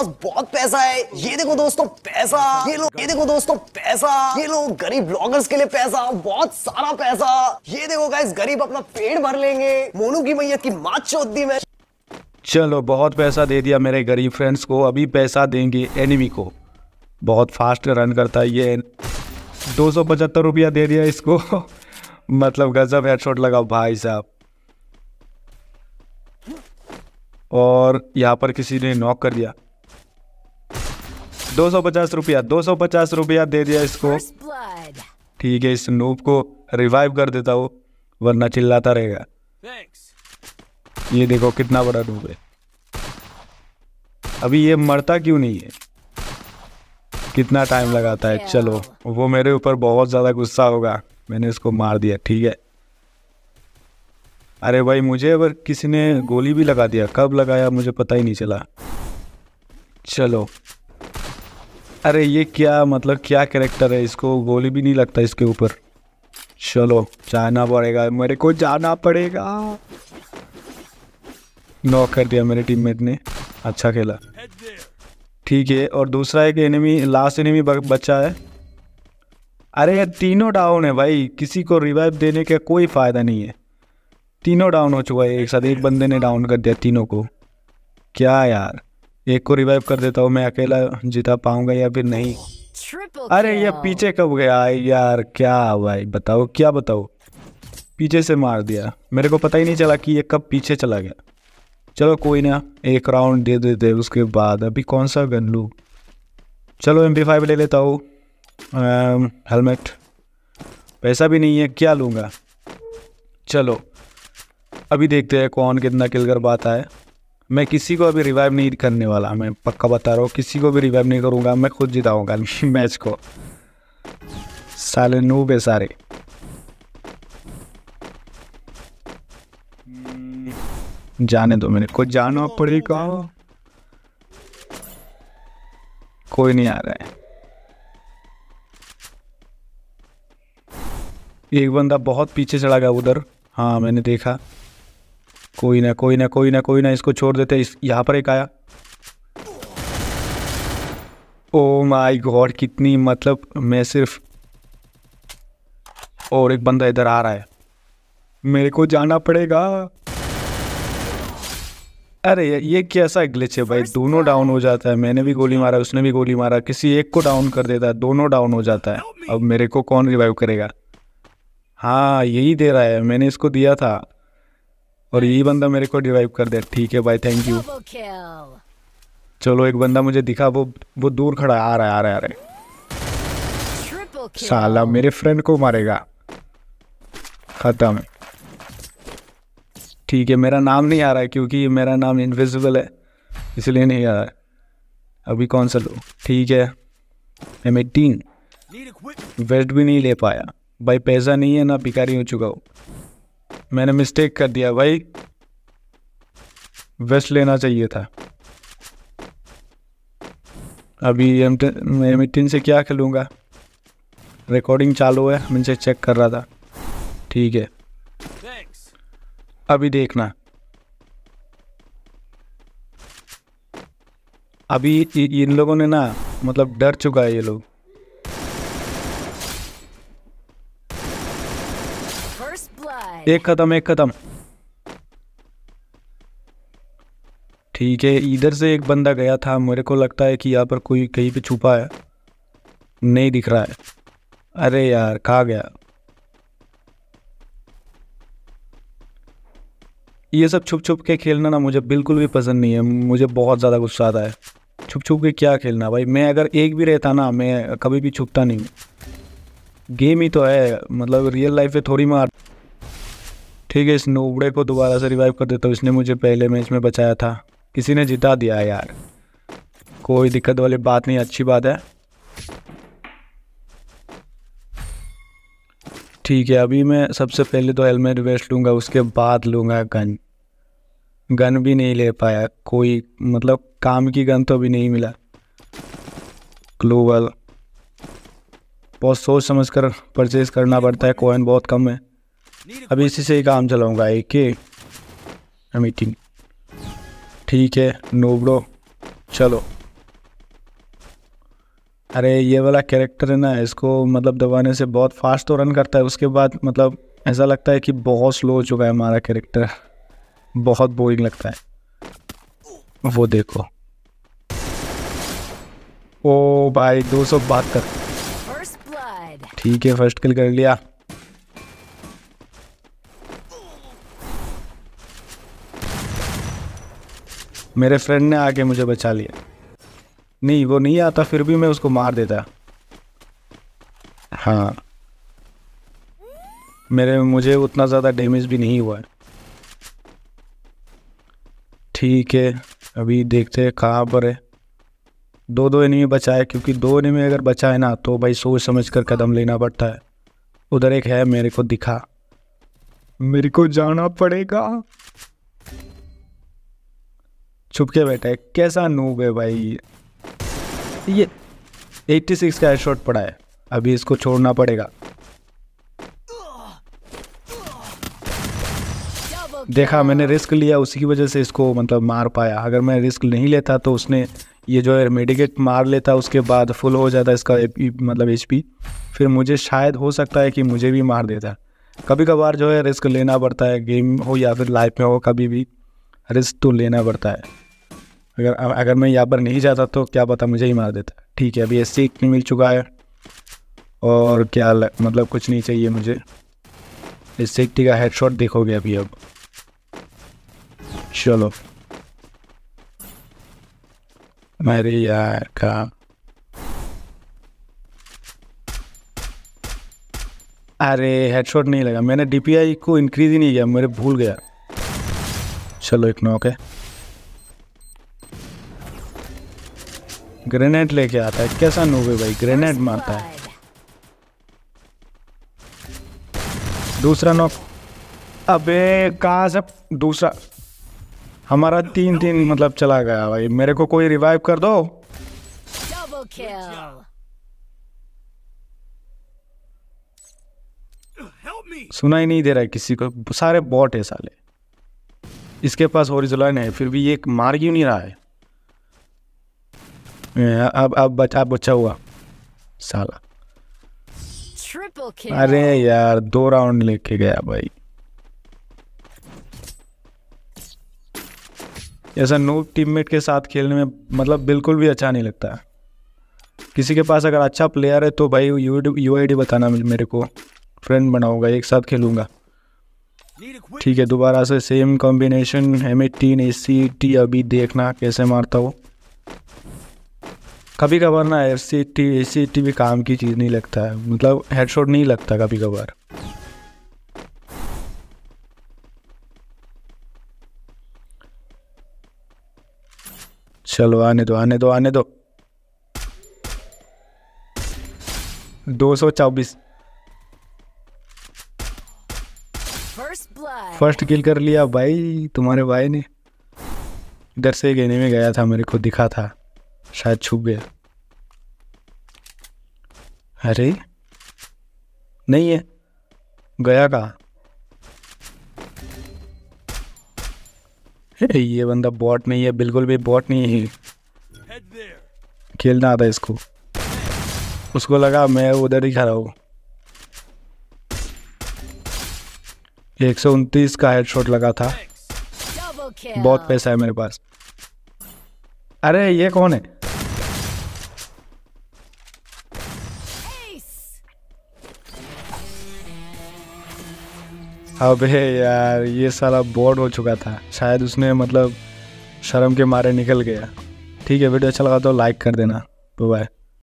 पास बहुत पैसा है ये देखो दोस्तों पैसा ये लो ये देखो दोस्तों पैसा ये लो गरीब ब्लॉगर्स के लिए पैसा बहुत सारा पैसा ये देखो गाइस गरीब अपना पेट भर लेंगे मोनू की मैयत की मात चोद दी मैं चलो बहुत पैसा दे दिया मेरे गरीब फ्रेंड्स को अभी पैसा देंगे एनिमी को बहुत फास्ट रन करता है ये दो सौ पचहत्तर रुपया दे दिया इसको मतलब गजब हेडशॉट लगा भाई साहब और यहाँ पर किसी ने नॉक कर दिया दो सौ पचास रुपया दो सौ पचास रुपया दे दिया इसको ठीक है इस नूप को रिवाइव कर देता हूँ वरना चिल्लाता रहेगा ये देखो कितना बड़ा नूप है अभी ये मरता क्यों नहीं है कितना टाइम लगाता है चलो वो मेरे ऊपर बहुत ज़्यादा गुस्सा होगा मैंने इसको मार दिया ठीक है अरे भाई मुझे अगर किसी ने गोली भी लगा दिया कब लगाया मुझे पता ही नहीं चला चलो अरे ये क्या मतलब क्या करेक्टर है इसको गोली भी नहीं लगता इसके ऊपर चलो जाना पड़ेगा मेरे को जाना पड़ेगा नॉक कर दिया मेरे टीममेट ने अच्छा खेला ठीक है और दूसरा एक एनिमी लास्ट एनिमी बच्चा है अरे यार तीनों डाउन है भाई किसी को रिवाइव देने का कोई फ़ायदा नहीं है तीनों डाउन हो चुका है एक साथ एक बंदे ने डाउन कर दिया तीनों को क्या यार एक को रिवाइव कर देता हूँ मैं अकेला जिता पाऊंगा या फिर नहीं अरे ये पीछे कब गया यार क्या भाई बताओ क्या बताओ पीछे से मार दिया मेरे को पता ही नहीं चला कि ये कब पीछे चला गया चलो कोई ना एक राउंड दे देते दे, उसके बाद अभी कौन सा गन लूँ चलो एम फाइव ले लेता हूँ हेलमेट पैसा भी नहीं है क्या लूँगा चलो अभी देखते हैं कौन कितना किल कर पाता है मैं किसी को अभी रिवाइव नहीं करने वाला मैं पक्का बता रहा हूँ किसी को भी रिवाइव नहीं करूँगा मैं खुद जिताऊँगा मैच को साले नूब सारे जाने दो मेरे को जाना पड़ेगा कोई नहीं आ रहा है एक बंदा बहुत पीछे चला गया उधर हाँ मैंने देखा कोई ना कोई ना कोई ना कोई ना इसको छोड़ देते इस यहाँ पर एक आया ओ माय गॉड कितनी मतलब मैं सिर्फ और एक बंदा इधर आ रहा है मेरे को जाना पड़ेगा अरे ये कैसा ग्लिच है भाई दोनों डाउन हो जाता है मैंने भी गोली मारा उसने भी गोली मारा किसी एक को डाउन कर देता है दोनों डाउन हो जाता है अब मेरे को कौन रिवाइव करेगा हाँ यही दे रहा है मैंने इसको दिया था और यही बंदा मेरे को रिवाइव कर दे ठीक है भाई थैंक यू चलो एक बंदा मुझे दिखा वो वो दूर खड़ा आ रहा है आ रहा है आ रहा है साला मेरे फ्रेंड को मारेगा ख़त्म ठीक है मेरा नाम नहीं आ रहा है क्योंकि मेरा नाम इनविजिबल है इसलिए नहीं आ रहा है अभी कौन सा लो ठीक है एम एटीन वेस्ट भी नहीं ले पाया भाई पैसा नहीं है ना बिकारी हो चुका हूँ मैंने मिस्टेक कर दिया भाई वेस्ट लेना चाहिए था अभी मैं से क्या खेलूँगा रिकॉर्डिंग चालू है हम चेक कर रहा था ठीक है अभी देखना अभी इन लोगों ने ना मतलब डर चुका है ये लोग एक ख़त्म एक ख़त्म ठीक है इधर से एक बंदा गया था मेरे को लगता है कि यहाँ पर कोई कहीं पे छुपा है नहीं दिख रहा है अरे यार कहा गया ये सब छुप छुप के खेलना ना मुझे बिल्कुल भी पसंद नहीं है मुझे बहुत ज़्यादा गुस्सा आता है छुप छुप के क्या खेलना भाई मैं अगर एक भी रहता ना मैं कभी भी छुपता नहीं गेम ही तो है मतलब रियल लाइफ में थोड़ी मार ठीक है इस नोबड़े को दोबारा से रिवाइव कर देता हूँ इसने मुझे पहले मैच में बचाया था किसी ने जिता दिया है यार कोई दिक्कत वाली बात नहीं अच्छी बात है ठीक है अभी मैं सबसे पहले तो हेलमेट वेस्ट लूँगा उसके बाद लूँगा गन गन भी नहीं ले पाया कोई मतलब काम की गन तो अभी नहीं मिला ग्लोबल बहुत सोच समझ कर परचेज़ करना पड़ता है कॉइन बहुत कम है अभी इसी से ही काम चलाऊंगा एक मीटिंग ठीक है नोबड़ो चलो अरे ये वाला कैरेक्टर है ना इसको मतलब दबाने से बहुत फास्ट तो रन करता है उसके बाद मतलब ऐसा लगता है कि बहुत स्लो हो चुका है हमारा कैरेक्टर बहुत बोरिंग लगता है वो देखो ओ भाई दो सौ बहत्तर ठीक है फर्स्ट किल कर लिया मेरे फ्रेंड ने आके मुझे बचा लिया नहीं वो नहीं आता फिर भी मैं उसको मार देता हाँ मेरे मुझे उतना ज़्यादा डैमेज भी नहीं हुआ है ठीक है अभी देखते हैं कहाँ पर है दो दो इनमें बचाए क्योंकि दो इनमें अगर बचाए ना तो भाई सोच समझ कर कदम लेना पड़ता है उधर एक है मेरे को दिखा मेरे को जाना पड़ेगा छुप के बैठा है कैसा नूब है भाई ये 86 का शॉट पड़ा है अभी इसको छोड़ना पड़ेगा देखा मैंने रिस्क लिया उसी की वजह से इसको मतलब मार पाया अगर मैं रिस्क नहीं लेता तो उसने ये जो है मेडिकेट मार लेता उसके बाद फुल हो जाता इसका मतलब एच फिर मुझे शायद हो सकता है कि मुझे भी मार देता कभी कभार जो है रिस्क लेना पड़ता है गेम हो या फिर लाइफ में हो कभी भी रिस्क तो लेना पड़ता है अगर अगर मैं यहाँ पर नहीं जाता तो क्या पता मुझे ही मार देता ठीक है अभी एस सी मिल चुका है और क्या लग, मतलब कुछ नहीं चाहिए मुझे इस सेफ्टी का हेडशॉट देखोगे अभी अब चलो मेरे यार का अरे हेडशॉट नहीं लगा मैंने डीपीआई को इंक्रीज ही नहीं किया मेरे भूल गया चलो एक नॉक है ग्रेनेड लेके आता है कैसा नूब है भाई ग्रेनेड मारता है दूसरा नॉक अबे कहा से दूसरा हमारा तीन तीन मतलब चला गया भाई मेरे को कोई रिवाइव कर दो सुनाई ही नहीं दे रहा है किसी को सारे बॉट है साले इसके पास और है फिर भी ये मार क्यों नहीं रहा है अब अब बचा बचा हुआ साला अरे यार दो राउंड लेके गया भाई ऐसा नो टीममेट के साथ खेलने में मतलब बिल्कुल भी अच्छा नहीं लगता किसी के पास अगर अच्छा प्लेयर है तो भाई यू यू आई डी बताना मेरे को फ्रेंड बनाऊंगा एक साथ खेलूंगा ठीक है दोबारा से same combination M eighteen A C T अभी देखना कैसे मारता वो कभी कभार ना F C T A C T भी काम की चीज़ नहीं लगता है मतलब हेडशॉट नहीं लगता कभी कभार चलो आने दो आने दो आने दो दो सौ चौबीस फर्स्ट किल कर लिया भाई तुम्हारे भाई ने इधर से गहने में गया था मेरे को दिखा था शायद छुप गया अरे नहीं है गया कहा ये बंदा बॉट नहीं है बिल्कुल भी बॉट नहीं है खेलना आता इसको उसको लगा मैं उधर ही खड़ा हूँ एक सौ उनतीस का हेडशॉट लगा था बहुत पैसा है मेरे पास अरे ये कौन है अबे यार ये सारा बोर्ड हो चुका था शायद उसने मतलब शर्म के मारे निकल गया ठीक है वीडियो अच्छा लगा तो लाइक कर देना बाय